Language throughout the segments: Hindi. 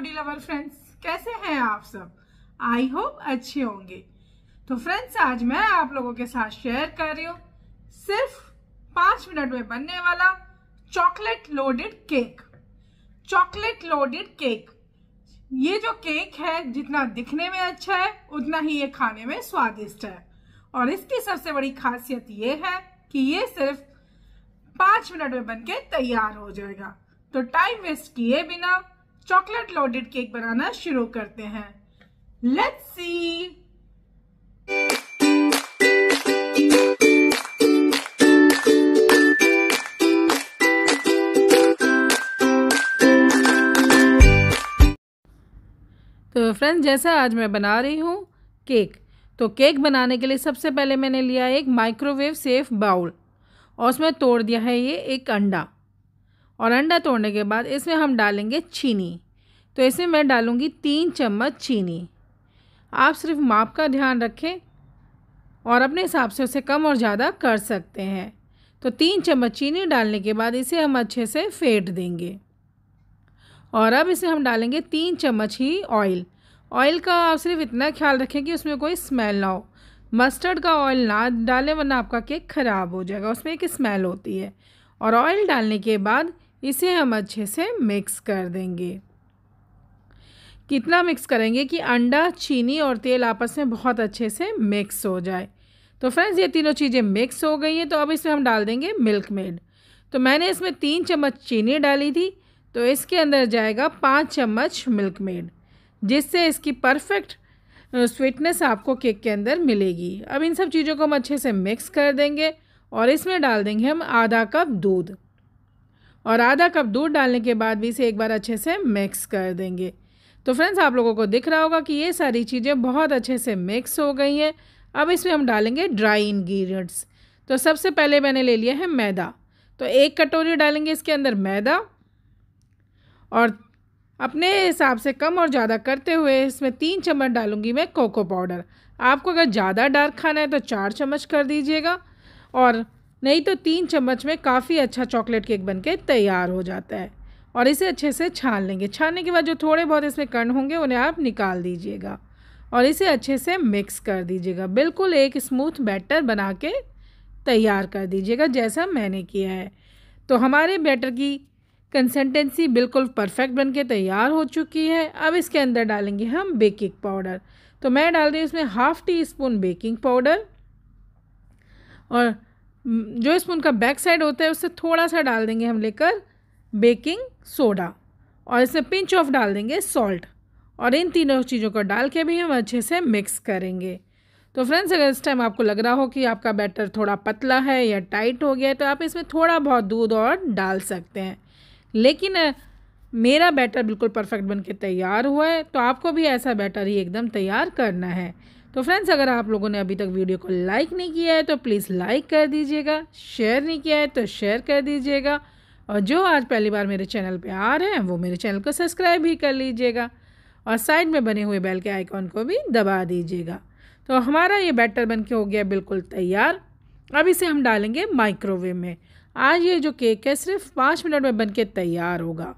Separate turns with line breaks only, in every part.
फूडी लवर फ्रेंड्स कैसे हैं आप सब आई होप अच्छे होंगे तो फ्रेंड्स आज मैं आप लोगों के साथ शेयर कर रही हूँ सिर्फ पांच मिनट में बनने वाला chocolate loaded cake chocolate loaded cake ये जो केक है जितना दिखने में अच्छा है उतना ही ये खाने में स्वादिष्ट है और इसकी सबसे बड़ी खासियत ये है कि ये सिर्फ पांच मिनट में बनके तैयार हो जाएगा तो टाइम वेस्ट किए बिना चॉकलेट लोडेड केक बनाना शुरू करते हैं लेट्स सी तो फ्रेंड्स जैसा आज मैं बना रही हूँ केक तो केक बनाने के लिए सबसे पहले मैंने लिया एक माइक्रोवेव सेफ बाउल और उसमें तोड़ दिया है ये एक अंडा और अंडा तोड़ने के बाद इसमें हम डालेंगे चीनी तो इसमें मैं डालूँगी तीन चम्मच चीनी आप सिर्फ माप का ध्यान रखें और अपने हिसाब से उसे कम और ज़्यादा कर सकते हैं तो तीन चम्मच चीनी डालने के बाद इसे हम अच्छे से फेंट देंगे और अब इसे हम डालेंगे तीन चम्मच ही ऑयल ऑयल का आप सिर्फ इतना ख्याल रखें कि उसमें कोई स्मेल ना हो मस्टर्ड का ऑयल ना डालें वरना आपका केक ख़राब हो जाएगा उसमें एक स्मेल होती है और ऑयल डालने के बाद इसे हम अच्छे से मिक्स कर देंगे कितना मिक्स करेंगे कि अंडा चीनी और तेल आपस में बहुत अच्छे से मिक्स हो जाए तो फ्रेंड्स ये तीनों चीज़ें मिक्स हो गई हैं तो अब इसमें हम डाल देंगे मिल्क मेड तो मैंने इसमें तीन चम्मच चीनी डाली थी तो इसके अंदर जाएगा पाँच चम्मच मिल्क मेड जिससे इसकी परफेक्ट स्वीटनेस आपको केक के अंदर मिलेगी अब इन सब चीज़ों को हम अच्छे से मिक्स कर देंगे और इसमें डाल देंगे हम आधा कप दूध और आधा कप दूध डालने के बाद भी इसे एक बार अच्छे से मिक्स कर देंगे तो फ्रेंड्स आप लोगों को दिख रहा होगा कि ये सारी चीज़ें बहुत अच्छे से मिक्स हो गई हैं अब इसमें हम डालेंगे ड्राई इन्ग्रीडियंट्स तो सबसे पहले मैंने ले लिया है मैदा तो एक कटोरी डालेंगे इसके अंदर मैदा और अपने हिसाब से कम और ज़्यादा करते हुए इसमें तीन चम्मच डालूंगी मैं कोको पाउडर आपको अगर ज़्यादा डार्क खाना है तो चार चम्मच कर दीजिएगा और नहीं तो तीन चम्मच में काफ़ी अच्छा चॉकलेट केक बन के तैयार हो जाता है और इसे अच्छे से छान लेंगे छानने के बाद जो थोड़े बहुत इसमें कण होंगे उन्हें आप निकाल दीजिएगा और इसे अच्छे से मिक्स कर दीजिएगा बिल्कुल एक स्मूथ बैटर बना के तैयार कर दीजिएगा जैसा मैंने किया है तो हमारे बैटर की कंसिस्टेंसी बिल्कुल परफेक्ट बन के तैयार हो चुकी है अब इसके अंदर डालेंगे हम बेकिंग पाउडर तो मैं डाल रही हूँ इसमें half teaspoon baking powder और जो स्पून का बैक साइड होता है उससे थोड़ा सा डाल देंगे हम लेकर बेकिंग सोडा और इसमें पिंच ऑफ डाल देंगे सॉल्ट और इन तीनों चीज़ों को डाल के भी हम अच्छे से मिक्स करेंगे तो फ्रेंड्स अगर इस टाइम आपको लग रहा हो कि आपका बैटर थोड़ा पतला है या टाइट हो गया है तो आप इसमें थोड़ा बहुत दूध और डाल सकते हैं लेकिन मेरा बैटर बिल्कुल परफेक्ट बनके तैयार हुआ है तो आपको भी ऐसा बैटर ही एकदम तैयार करना है तो फ्रेंड्स अगर आप लोगों ने अभी तक वीडियो को लाइक नहीं किया है तो प्लीज़ लाइक कर दीजिएगा शेयर नहीं किया है तो शेयर कर दीजिएगा और जो आज पहली बार मेरे चैनल पे आ रहे हैं वो मेरे चैनल को सब्सक्राइब भी कर लीजिएगा और साइड में बने हुए बेल के आइकॉन को भी दबा दीजिएगा तो हमारा ये बैटर बन के हो गया बिल्कुल तैयार अब इसे हम डालेंगे माइक्रोवेव में आज ये जो केक है सिर्फ पाँच मिनट में बन के तैयार होगा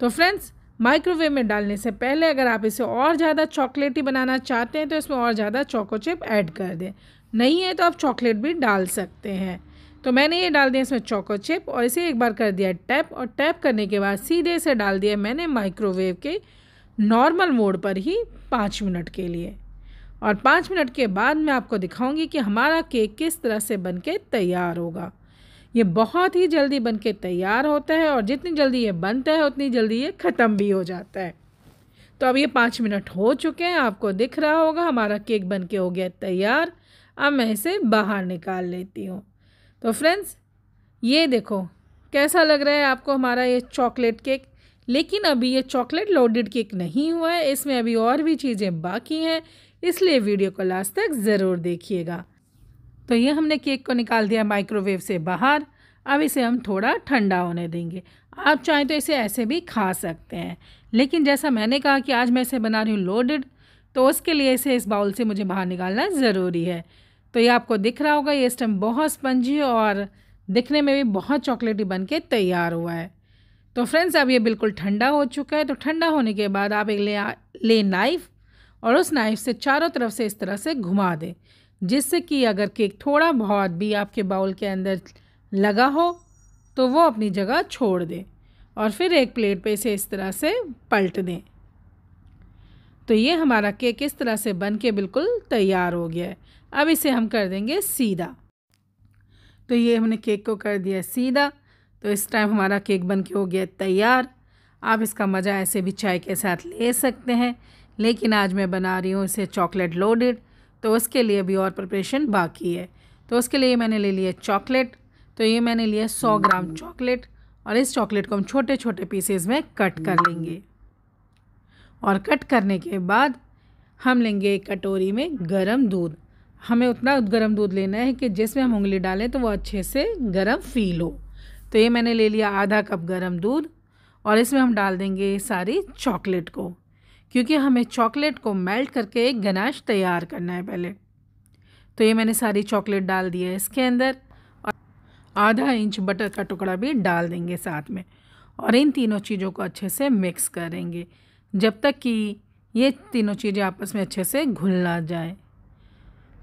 तो फ्रेंड्स माइक्रोवेव में डालने से पहले अगर आप इसे और ज़्यादा चॉकलेटी बनाना चाहते हैं तो इसमें और ज़्यादा चॉको चिप ऐड कर दें नहीं है तो आप चॉकलेट भी डाल सकते हैं तो मैंने ये डाल दिया इसमें चॉको चिप और इसे एक बार कर दिया टैप और टैप करने के बाद सीधे से डाल दिया मैंने माइक्रोवेव के नॉर्मल मोड पर ही पाँच मिनट के लिए और पाँच मिनट के बाद मैं आपको दिखाऊंगी कि हमारा केक किस तरह से बनके तैयार होगा ये बहुत ही जल्दी बन के तैयार होता है और जितनी जल्दी ये बनता है उतनी जल्दी ये ख़त्म भी हो जाता है तो अब ये पाँच मिनट हो चुके हैं आपको दिख रहा होगा हमारा केक बन के हो गया तैयार अब मैं इसे बाहर निकाल लेती हूँ तो फ्रेंड्स ये देखो कैसा लग रहा है आपको हमारा ये चॉकलेट केक लेकिन अभी ये चॉकलेट लोडेड केक नहीं हुआ है इसमें अभी और भी चीज़ें बाकी हैं इसलिए वीडियो को लास्ट तक ज़रूर देखिएगा तो ये हमने केक को निकाल दिया माइक्रोवेव से बाहर अब इसे हम थोड़ा ठंडा होने देंगे आप चाहें तो इसे ऐसे भी खा सकते हैं लेकिन जैसा मैंने कहा कि आज मैं इसे बना रही हूँ लोडेड तो उसके लिए इसे इस बाउल से मुझे बाहर निकालना ज़रूरी है तो ये आपको दिख रहा होगा ये स्टम बहुत स्पंजी और दिखने में भी बहुत चॉकलेटी बन के तैयार हुआ है तो फ्रेंड्स अब ये बिल्कुल ठंडा हो चुका है तो ठंडा होने के बाद आप एक ले ले नाइफ़ और उस नाइफ़ से चारों तरफ से इस तरह से घुमा दें जिससे कि अगर केक थोड़ा बहुत भी आपके बाउल के अंदर लगा हो तो वो अपनी जगह छोड़ दें और फिर एक प्लेट पे इसे इस तरह से पलट दें तो ये हमारा केक इस तरह से बन के बिल्कुल तैयार हो गया है अब इसे हम कर देंगे सीधा तो ये हमने केक को कर दिया सीधा तो इस टाइम हमारा केक बन के हो गया तैयार आप इसका मज़ा ऐसे भी चाय के साथ ले सकते हैं लेकिन आज मैं बना रही हूँ इसे चॉकलेट लोडेड तो उसके लिए भी और प्रिपरेशन बाकी है तो उसके लिए मैंने ले लिया चॉकलेट तो ये मैंने लिया सौ ग्राम चॉकलेट hmm. और इस चॉकलेट को हम छोटे छोटे पीसेस में कट कर hmm. लेंगे और कट करने के बाद हम लेंगे एक कटोरी में गरम दूध हमें उतना गरम दूध लेना है कि जिसमें हम उंगली डालें तो वो अच्छे से गरम फील हो तो ये मैंने ले लिया आधा कप गरम दूध और इसमें हम डाल देंगे सारी चॉकलेट को क्योंकि हमें चॉकलेट को मेल्ट करके एक गनाश तैयार करना है पहले तो ये मैंने सारी चॉकलेट डाल दी है इसके अंदर और आधा इंच बटर का टुकड़ा भी डाल देंगे साथ में और इन तीनों चीज़ों को अच्छे से मिक्स करेंगे जब तक कि ये तीनों चीज़ें आपस में अच्छे से घुल ना जाए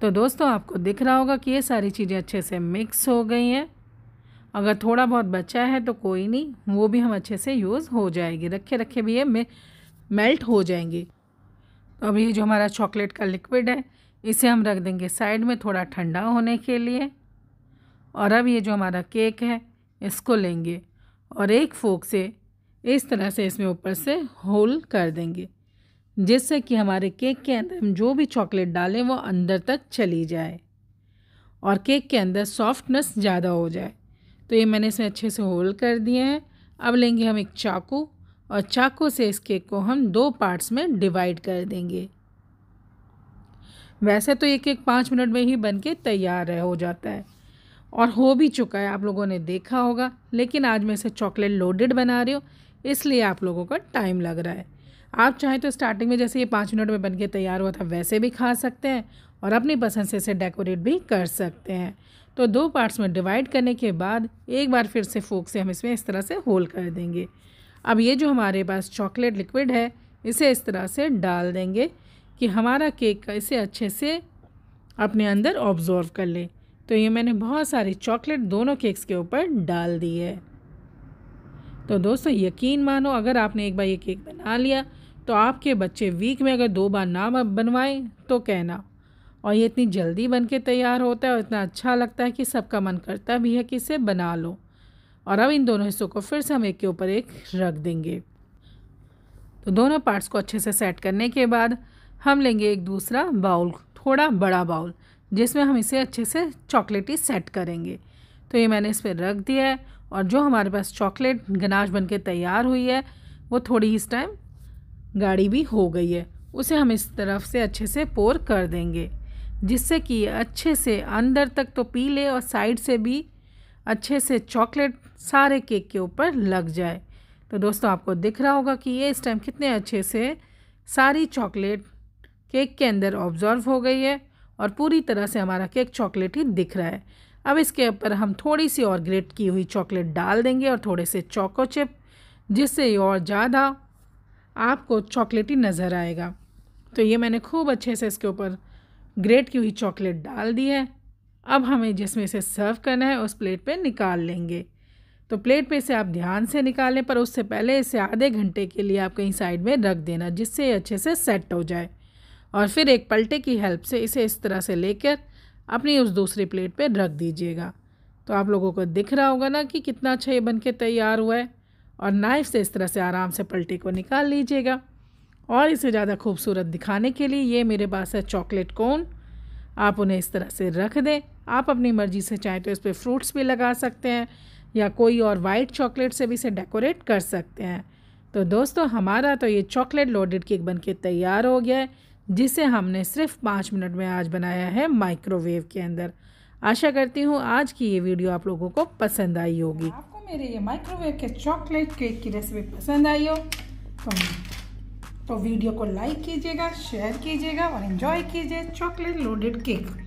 तो दोस्तों आपको दिख रहा होगा कि ये सारी चीज़ें अच्छे से मिक्स हो गई हैं अगर थोड़ा बहुत बचा है तो कोई नहीं वो भी हम अच्छे से यूज़ हो जाएगी रखे रखे भी ये मेल्ट हो जाएंगे तो अब ये जो हमारा चॉकलेट का लिक्विड है इसे हम रख देंगे साइड में थोड़ा ठंडा होने के लिए और अब ये जो हमारा केक है इसको लेंगे और एक फोक से इस तरह से इसमें ऊपर से होल कर देंगे जिससे कि हमारे केक के अंदर हम जो भी चॉकलेट डालें वो अंदर तक चली जाए और केक के अंदर सॉफ्टनेस ज़्यादा हो जाए तो ये मैंने इसमें अच्छे से होल कर दिए हैं अब लेंगे हम एक चाकू और चाकू से इस केक को हम दो पार्ट्स में डिवाइड कर देंगे वैसे तो ये केक पाँच मिनट में ही बन के तैयार हो जाता है और हो भी चुका है आप लोगों ने देखा होगा लेकिन आज मैं इसे चॉकलेट लोडेड बना रही हूँ इसलिए आप लोगों का टाइम लग रहा है आप चाहें तो स्टार्टिंग में जैसे ये पाँच मिनट में बन के तैयार हुआ था वैसे भी खा सकते हैं और अपनी पसंद से इसे डेकोरेट भी कर सकते हैं तो दो पार्ट्स में डिवाइड करने के बाद एक बार फिर से फोक से हम इसमें इस तरह से होल कर देंगे अब ये जो हमारे पास चॉकलेट लिक्विड है इसे इस तरह से डाल देंगे कि हमारा केक का इसे अच्छे से अपने अंदर ऑब्ज़ॉर्व कर ले तो ये मैंने बहुत सारी चॉकलेट दोनों केक्स के ऊपर डाल दी है तो दोस्तों यकीन मानो अगर आपने एक बार ये केक बना लिया तो आपके बच्चे वीक में अगर दो बार ना बनवाएं तो कहना और ये इतनी जल्दी बन के तैयार होता है और इतना अच्छा लगता है कि सबका मन करता भी है कि इसे बना लो और अब इन दोनों हिस्सों को फिर से हम एक के ऊपर एक रख देंगे तो दोनों पार्ट्स को अच्छे से सेट करने के बाद हम लेंगे एक दूसरा बाउल थोड़ा बड़ा बाउल जिसमें हम इसे अच्छे से चॉकलेटी सेट करेंगे तो ये मैंने इस पर रख दिया है और जो हमारे पास चॉकलेट गनाश बन के तैयार हुई है वो थोड़ी इस टाइम गाढ़ी भी हो गई है उसे हम इस तरफ से अच्छे से पोर कर देंगे जिससे कि अच्छे से अंदर तक तो पी ले और साइड से भी अच्छे से चॉकलेट सारे केक के ऊपर लग जाए तो दोस्तों आपको दिख रहा होगा कि ये इस टाइम कितने अच्छे से सारी चॉकलेट केक के अंदर ऑब्जॉर्व हो गई है और पूरी तरह से हमारा केक चॉकलेट ही दिख रहा है अब इसके ऊपर हम थोड़ी सी और ग्रेट की हुई चॉकलेट डाल देंगे और थोड़े से चॉको चिप जिससे ये और ज़्यादा आपको चॉकलेटी नज़र आएगा तो ये मैंने खूब अच्छे से इसके ऊपर ग्रेट की हुई चॉकलेट डाल दी है अब हमें जिसमें से सर्व करना है उस प्लेट पे निकाल लेंगे तो प्लेट पे से आप ध्यान से निकालें पर उससे पहले इसे आधे घंटे के लिए आप कहीं साइड में रख देना जिससे ये अच्छे से सेट हो जाए और फिर एक पलटे की हेल्प से इसे इस तरह से लेकर अपनी उस दूसरी प्लेट पर रख दीजिएगा तो आप लोगों को दिख रहा होगा ना कि कितना अच्छा ये बन के तैयार हुआ है और नाइफ से इस तरह से आराम से पलटे को निकाल लीजिएगा और इसे ज़्यादा खूबसूरत दिखाने के लिए ये मेरे पास है चॉकलेट कोन आप उन्हें इस तरह से रख दें आप अपनी मर्ज़ी से चाहें तो इस पर फ्रूट्स भी लगा सकते हैं या कोई और वाइट चॉकलेट से भी इसे डेकोरेट कर सकते हैं तो दोस्तों हमारा तो ये चॉकलेट लोडेड केक बनके तैयार हो गया है जिसे हमने सिर्फ पाँच मिनट में आज बनाया है माइक्रोवेव के अंदर आशा करती हूँ आज की ये वीडियो आप लोगों को पसंद आई होगी आपको मेरे ये माइक्रोवेव के चॉकलेट केक की रेसिपी पसंद आई हो तो तो वीडियो को लाइक कीजिएगा शेयर कीजिएगा और इन्जॉय कीजिए चॉकलेट लोडेड केक